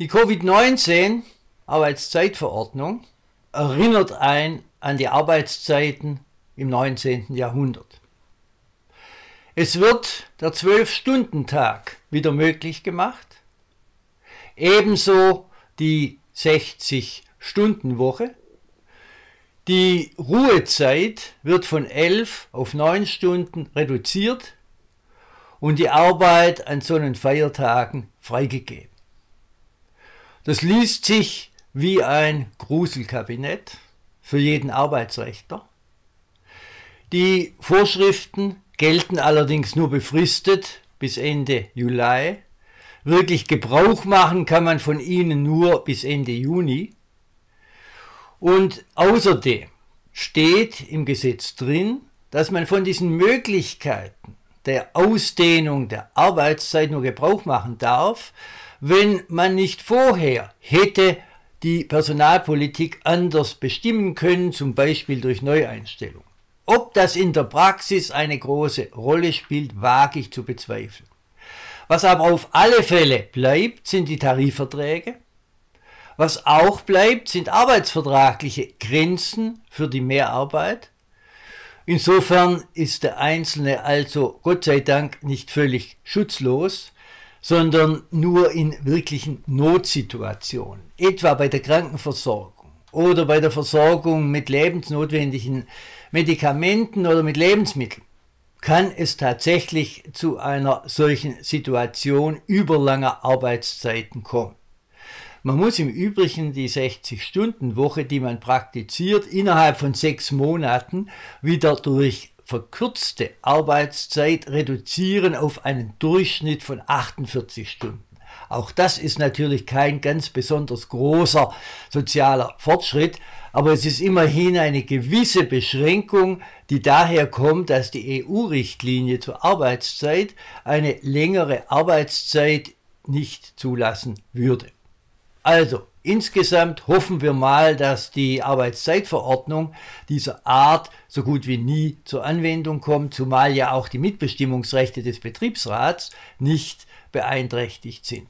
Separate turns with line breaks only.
Die Covid-19 Arbeitszeitverordnung erinnert ein an die Arbeitszeiten im 19. Jahrhundert. Es wird der Zwölf-Stunden-Tag wieder möglich gemacht, ebenso die 60-Stunden-Woche. Die Ruhezeit wird von 11 auf 9 Stunden reduziert und die Arbeit an Sonnenfeiertagen freigegeben. Das liest sich wie ein Gruselkabinett für jeden Arbeitsrechter. Die Vorschriften gelten allerdings nur befristet bis Ende Juli. Wirklich Gebrauch machen kann man von ihnen nur bis Ende Juni. Und außerdem steht im Gesetz drin, dass man von diesen Möglichkeiten der Ausdehnung der Arbeitszeit nur Gebrauch machen darf, wenn man nicht vorher hätte die Personalpolitik anders bestimmen können, zum Beispiel durch Neueinstellung. Ob das in der Praxis eine große Rolle spielt, wage ich zu bezweifeln. Was aber auf alle Fälle bleibt, sind die Tarifverträge. Was auch bleibt, sind arbeitsvertragliche Grenzen für die Mehrarbeit. Insofern ist der Einzelne also Gott sei Dank nicht völlig schutzlos, sondern nur in wirklichen Notsituationen, etwa bei der Krankenversorgung oder bei der Versorgung mit lebensnotwendigen Medikamenten oder mit Lebensmitteln, kann es tatsächlich zu einer solchen Situation überlanger Arbeitszeiten kommen. Man muss im Übrigen die 60-Stunden-Woche, die man praktiziert, innerhalb von sechs Monaten wieder durch verkürzte Arbeitszeit reduzieren auf einen Durchschnitt von 48 Stunden. Auch das ist natürlich kein ganz besonders großer sozialer Fortschritt, aber es ist immerhin eine gewisse Beschränkung, die daher kommt, dass die EU-Richtlinie zur Arbeitszeit eine längere Arbeitszeit nicht zulassen würde. Also, Insgesamt hoffen wir mal, dass die Arbeitszeitverordnung dieser Art so gut wie nie zur Anwendung kommt, zumal ja auch die Mitbestimmungsrechte des Betriebsrats nicht beeinträchtigt sind.